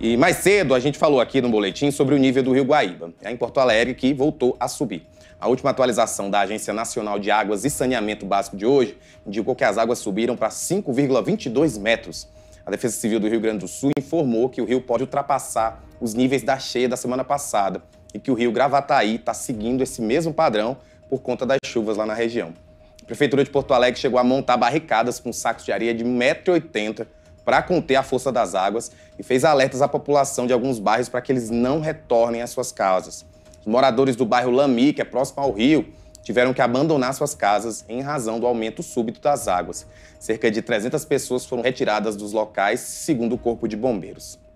E mais cedo a gente falou aqui no boletim sobre o nível do Rio Guaíba, é em Porto Alegre que voltou a subir. A última atualização da Agência Nacional de Águas e Saneamento Básico de hoje indicou que as águas subiram para 5,22 metros. A Defesa Civil do Rio Grande do Sul informou que o rio pode ultrapassar os níveis da cheia da semana passada e que o rio Gravataí está seguindo esse mesmo padrão por conta das chuvas lá na região. A Prefeitura de Porto Alegre chegou a montar barricadas com sacos de areia de 1,80m para conter a força das águas e fez alertas à população de alguns bairros para que eles não retornem às suas casas. Os moradores do bairro Lami, que é próximo ao rio, tiveram que abandonar suas casas em razão do aumento súbito das águas. Cerca de 300 pessoas foram retiradas dos locais, segundo o Corpo de Bombeiros.